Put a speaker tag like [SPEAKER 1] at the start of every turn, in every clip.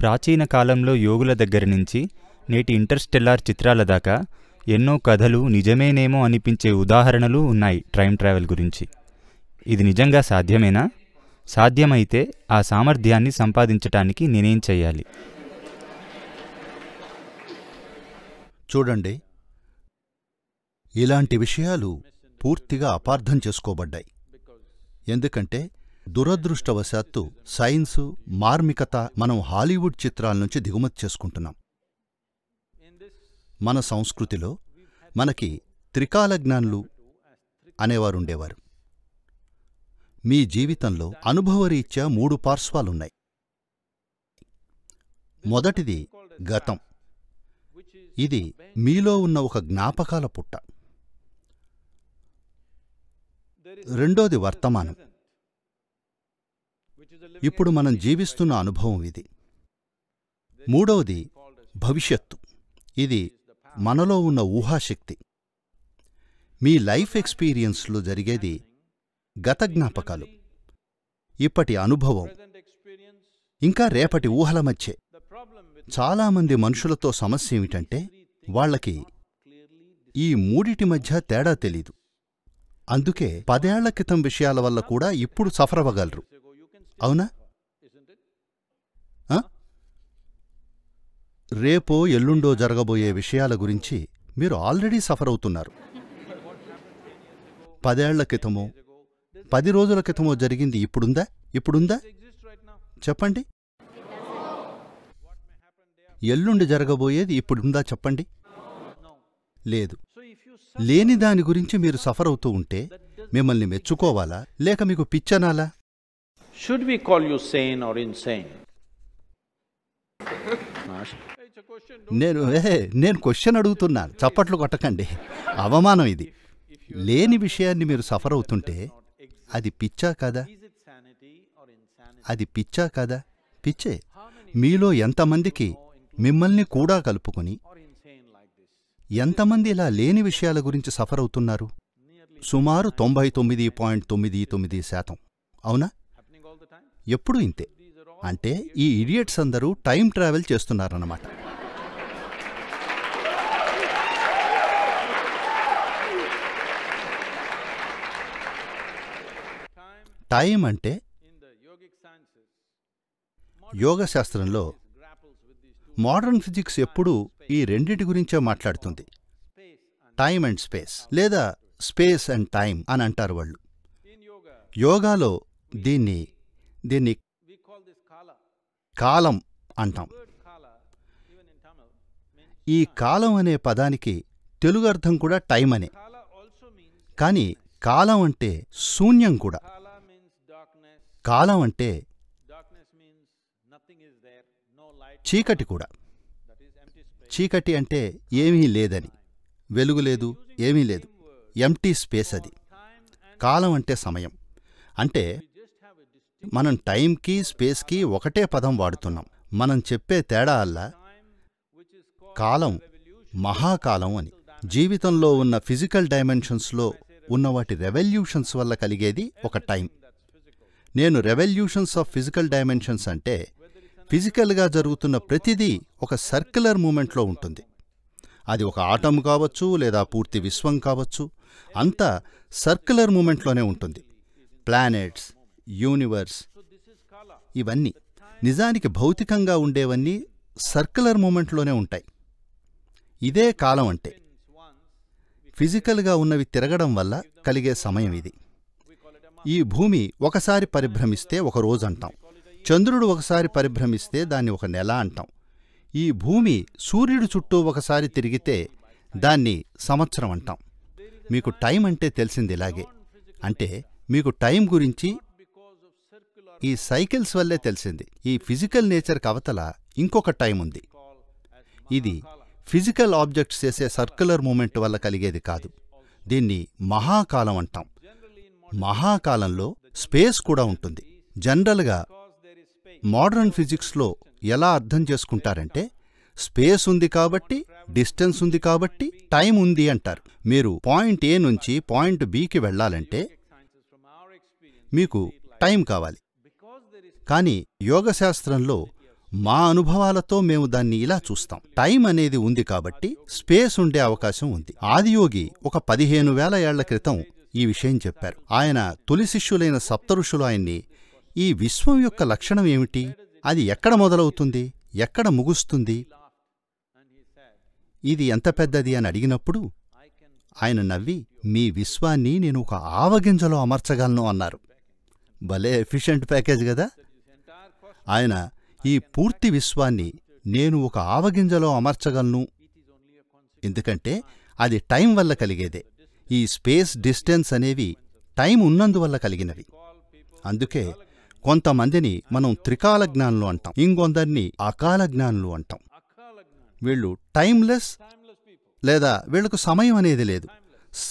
[SPEAKER 1] ప్రాచీన కాలంలో యోగుల దగ్గర నుంచి నేటి ఇంటర్స్టెల్లార్ చిత్రాల దాకా ఎన్నో కథలు నిజమేనేమో అనిపించే ఉదాహరణలు ఉన్నాయి టైం ట్రావెల్ గురించి ఇది నిజంగా సాధ్యమేనా సాధ్యమైతే ఆ సామర్థ్యాన్ని సంపాదించటానికి నేనేం చేయాలి చూడండి ఇలాంటి విషయాలు పూర్తిగా అపార్థం చేసుకోబడ్డాయి ఎందుకంటే దురదృష్టవశాత్తు సైన్సు మార్మికత మనం హాలీవుడ్ చిత్రాల నుంచి దిగుమతి చేసుకుంటున్నాం మన సంస్కృతిలో మనకి త్రికాలజ్ఞానులు అనేవారుండేవారు మీ జీవితంలో అనుభవరీత్యా మూడు పార్శ్వాలున్నాయి మొదటిది గతం ఇది మీలో ఉన్న ఒక జ్ఞాపకాల పుట్ట రెండోది వర్తమానం ఇప్పుడు మనం జీవిస్తున్న అనుభవం ఇది మూడవది భవిష్యత్తు ఇది మనలో ఉన్న ఊహాశక్తి మీ లైఫ్ ఎక్స్పీరియన్స్లో జరిగేది గత జ్ఞాపకాలు ఇప్పటి అనుభవం ఇంకా రేపటి ఊహల మధ్య చాలామంది మనుషులతో సమస్య ఏమిటంటే వాళ్లకి ఈ మూడిటి మధ్య తేడా తెలీదు అందుకే పదేళ్ల క్రితం విషయాల వల్ల కూడా ఇప్పుడు అవ్వగలరు అవునా రేపో ఎల్లుండో జరగబోయే విషయాల గురించి మీరు ఆల్రెడీ సఫర్ అవుతున్నారు పదేళ్ల క్రితమో పది రోజుల క్రితమో జరిగింది ఇప్పుడుందా ఇప్పుడుందా చెప్పండి ఎల్లుండి జరగబోయేది ఇప్పుడుందా చెప్పండి లేదు లేని దాని గురించి మీరు సఫర్ అవుతూ ఉంటే మిమ్మల్ని మెచ్చుకోవాలా లేక మీకు పిచ్చనాలా Should we call you sane or insane? నేను ఏ నేను క్వశ్చన్ అడుగుతున్నాను చప్పట్లు కొట్టకండి అవమానం ఇది లేని విషయాన్ని మీరు సఫర్ అవుతుంటే అది పిచ్చా కదా అది పిచ్చా కదా పిచ్చే మీలో ఎంతమందికి మిమ్మల్ని కూడా కలుపుకొని ఎంతమంది ఇలా లేని విషయాల గురించి సఫర్ అవుతున్నారు సుమారు తొంభై తొమ్మిది పాయింట్ తొమ్మిది తొమ్మిది శాతం అవునా ఎప్పుడూ ఇంతే అంటే ఈ ఇడియట్స్ అందరూ టైం ట్రావెల్ చేస్తున్నారన్నమాట టైం అంటే యోగ శాస్త్రంలో మోడర్న్ ఫిజిక్స్ ఎప్పుడూ ఈ రెండింటి గురించే మాట్లాడుతుంది టైం అండ్ స్పేస్ లేదా స్పేస్ అండ్ టైం అని అంటారు వాళ్ళు యోగాలో దీన్ని దీన్ని కాలం అంటాం ఈ కాలం అనే పదానికి తెలుగు అర్థం కూడా టైం అనే కానీ కాలం అంటే శూన్యం కూడా కాలం అంటే చీకటి కూడా చీకటి అంటే ఏమీ లేదని వెలుగు లేదు ఏమీ లేదు ఎంటీ స్పేస్ అది కాలం అంటే సమయం అంటే మనం టైంకి స్పేస్కి ఒకటే పదం వాడుతున్నాం మనం చెప్పే తేడా అల్ల కాలం మహాకాలం అని జీవితంలో ఉన్న ఫిజికల్ డైమెన్షన్స్లో ఉన్న వాటి రెవల్యూషన్స్ వల్ల కలిగేది ఒక టైం నేను రెవల్యూషన్స్ ఆఫ్ ఫిజికల్ డైమెన్షన్స్ అంటే ఫిజికల్గా జరుగుతున్న ప్రతిదీ ఒక సర్క్యులర్ మూమెంట్లో ఉంటుంది అది ఒక ఆటం కావచ్చు లేదా పూర్తి విశ్వం కావచ్చు అంతా సర్క్యులర్ మూమెంట్లోనే ఉంటుంది ప్లానెట్స్ యూనివర్స్ ఇవన్నీ నిజానికి భౌతికంగా ఉండేవన్నీ సర్క్యులర్ మూమెంట్లోనే ఉంటాయి ఇదే కాలం అంటే ఫిజికల్గా ఉన్నవి తిరగడం వల్ల కలిగే సమయం ఇది ఈ భూమి ఒకసారి పరిభ్రమిస్తే ఒక రోజు అంటాం చంద్రుడు ఒకసారి పరిభ్రమిస్తే దాన్ని ఒక నెల అంటాం ఈ భూమి సూర్యుడు చుట్టూ ఒకసారి తిరిగితే దాన్ని సంవత్సరం అంటాం మీకు టైం అంటే తెలిసింది ఇలాగే అంటే మీకు టైం గురించి ఈ సైకిల్స్ వల్లే తెలిసింది ఈ ఫిజికల్ నేచర్కి అవతల ఇంకొక టైం ఉంది ఇది ఫిజికల్ ఆబ్జెక్ట్స్ చేసే సర్క్యులర్ మూమెంట్ వల్ల కలిగేది కాదు దీన్ని మహాకాలం అంటాం మహాకాలంలో స్పేస్ కూడా ఉంటుంది జనరల్గా మోడర్న్ ఫిజిక్స్లో ఎలా అర్థం చేసుకుంటారంటే స్పేస్ ఉంది కాబట్టి డిస్టెన్స్ ఉంది కాబట్టి టైం ఉంది అంటారు మీరు పాయింట్ ఏ నుంచి పాయింట్ బికి వెళ్ళాలంటే మీకు టైం కావాలి కానీ యోగశాస్త్రంలో మా అనుభవాలతో మేము దాన్ని ఇలా చూస్తాం టైం అనేది ఉంది కాబట్టి స్పేస్ ఉండే అవకాశం ఉంది ఆదియోగి ఒక పదిహేను వేల ఏళ్ల క్రితం ఈ విషయం చెప్పారు ఆయన తొలి శిష్యులైన సప్తఋషులు ఆయన్ని ఈ విశ్వం యొక్క లక్షణం ఏమిటి అది ఎక్కడ మొదలవుతుంది ఎక్కడ ముగుస్తుంది ఇది ఎంత పెద్దది అని అడిగినప్పుడు ఆయన నవ్వి మీ విశ్వాన్ని నేను ఒక ఆవగింజలో అమర్చగలను అన్నారు భలే ఎఫిషియంట్ ప్యాకేజ్ కదా ఆయన ఈ పూర్తి విశ్వాన్ని నేను ఒక ఆవగింజలో అమర్చగలను ఎందుకంటే అది టైం వల్ల కలిగేదే ఈ స్పేస్ డిస్టెన్స్ అనేవి టైం ఉన్నందువల్ల కలిగినవి అందుకే కొంతమందిని మనం త్రికాల జ్ఞానులు అంటాం ఇంకొందరిని అకాల జ్ఞానులు అంటాం వీళ్ళు టైంలెస్ లేదా వీళ్లకు సమయం అనేది లేదు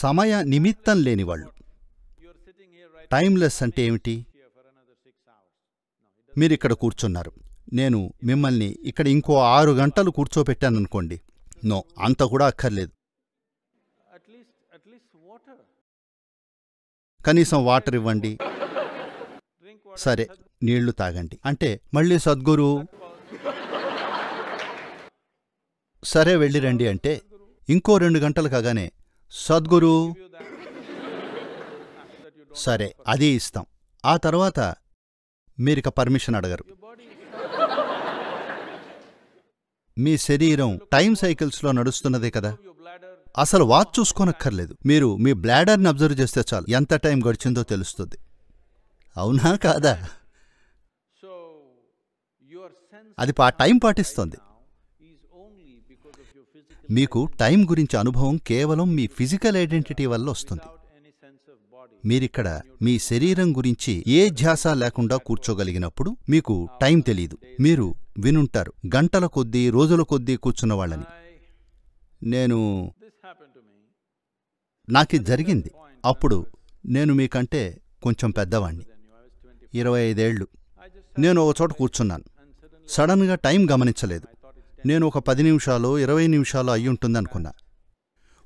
[SPEAKER 1] సమయ నిమిత్తం లేనివాళ్ళు టైంలెస్ అంటే ఏమిటి మీరిక్కడ కూర్చున్నారు నేను మిమ్మల్ని ఇక్కడ ఇంకో ఆరు గంటలు కూర్చోపెట్టాననుకోండి నో అంత కూడా అక్కర్లేదు కనీసం వాటర్ ఇవ్వండి సరే నీళ్లు తాగండి అంటే మళ్ళీ సద్గురు సరే వెళ్ళి రండి అంటే ఇంకో రెండు గంటలు కాగానే సద్గురు సరే అది ఇస్తాం ఆ తర్వాత మీరిక పర్మిషన్ అడగరు మీ శరీరం టైం సైకిల్స్లో నడుస్తున్నదే కదా అసలు వాచ్ చూసుకోనక్కర్లేదు మీరు మీ బ్లాడర్ని అబ్జర్వ్ చేస్తే చాలు ఎంత టైం గడిచిందో తెలుస్తుంది అవునా కాదా అది పా టైం పాటిస్తుంది మీకు టైం గురించి అనుభవం కేవలం మీ ఫిజికల్ ఐడెంటిటీ వల్ల వస్తుంది మీరిక్కడ మీ శరీరం గురించి ఏ ధ్యాస లేకుండా కూర్చోగలిగినప్పుడు మీకు టైం తెలీదు మీరు వినుంటారు గంటల కొద్దీ రోజుల కొద్దీ కూర్చున్నవాళ్ళని నేను నాకు జరిగింది అప్పుడు నేను మీకంటే కొంచెం పెద్దవాణ్ణి ఇరవై ఐదేళ్లు నేను ఒక చోట కూర్చున్నాను సడన్గా టైం గమనించలేదు నేను ఒక పది నిమిషాలు ఇరవై నిమిషాలు అయ్యుంటుందనుకున్నా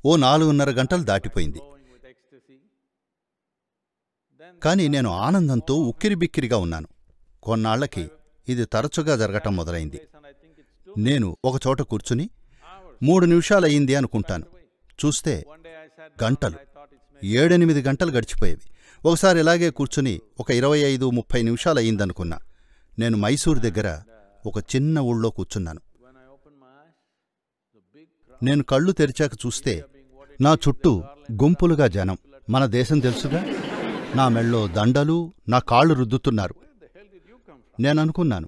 [SPEAKER 1] ఓ నాలుగున్నర గంటలు దాటిపోయింది కానీ నేను ఆనందంతో ఉక్కిరిబిక్కిరిగా ఉన్నాను కొన్నాళ్లకి ఇది తరచుగా జరగటం మొదలైంది నేను ఒకచోట కూర్చుని మూడు నిమిషాలయ్యింది అనుకుంటాను చూస్తే గంటలు ఏడెనిమిది గంటలు గడిచిపోయేవి ఒకసారి ఇలాగే కూర్చుని ఒక ఇరవై ఐదు ముప్పై నిమిషాలయ్యిందనుకున్నా నేను మైసూర్ దగ్గర ఒక చిన్న ఊళ్ళో కూర్చున్నాను నేను కళ్ళు తెరిచాక చూస్తే నా చుట్టూ గుంపులుగా జనం మన దేశం తెలుసుగా నా మెళ్ళో దండలు నా కాళ్ళు రుద్దుతున్నారు నేననుకున్నాను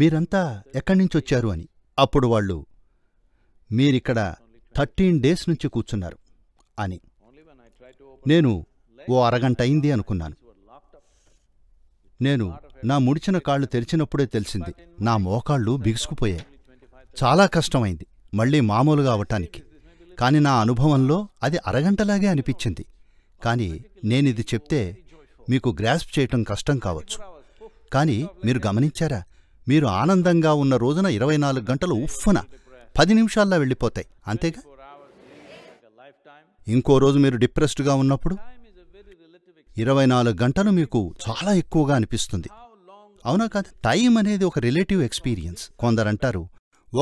[SPEAKER 1] మీరంతా ఎక్కడి అని అప్పుడు వాళ్ళు మీరిక్కడ థర్టీన్ డేస్ నుంచి కూర్చున్నారు అని నేను ఓ అరగంట అయింది అనుకున్నాను నేను నా ముడిచిన కాళ్ళు తెరిచినప్పుడే తెలిసింది నా మోకాళ్ళు బిగుసుకుపోయాయి చాలా కష్టమైంది మళ్ళీ మామూలుగా అవటానికి కాని నా అనుభవంలో అది అరగంటలాగే అనిపించింది కానీ నేనిది చెప్తే మీకు గ్రాస్ప్ చేయటం కష్టం కావచ్చు కానీ మీరు గమనించారా మీరు ఆనందంగా ఉన్న రోజున ఇరవై నాలుగు గంటలు ఉఫ్ఫున పది నిమిషాల్లో వెళ్ళిపోతాయి అంతేగా ఇంకో రోజు మీరు డిప్రెస్డ్గా ఉన్నప్పుడు ఇరవై నాలుగు గంటలు మీకు చాలా ఎక్కువగా అనిపిస్తుంది అవునా కాదు టైం అనేది ఒక రిలేటివ్ ఎక్స్పీరియన్స్ కొందరంటారు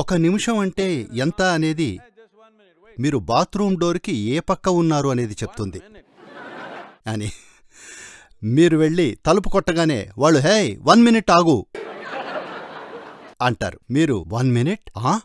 [SPEAKER 1] ఒక నిమిషం అంటే ఎంత అనేది మీరు బాత్రూమ్ డోర్కి ఏ పక్క ఉన్నారు అనేది చెప్తుంది అని మీరు వెళ్ళి తలుపు కొట్టగానే వాళ్ళు హే వన్ మినిట్ ఆగు అంటారు మీరు వన్ మినిట్ ఆ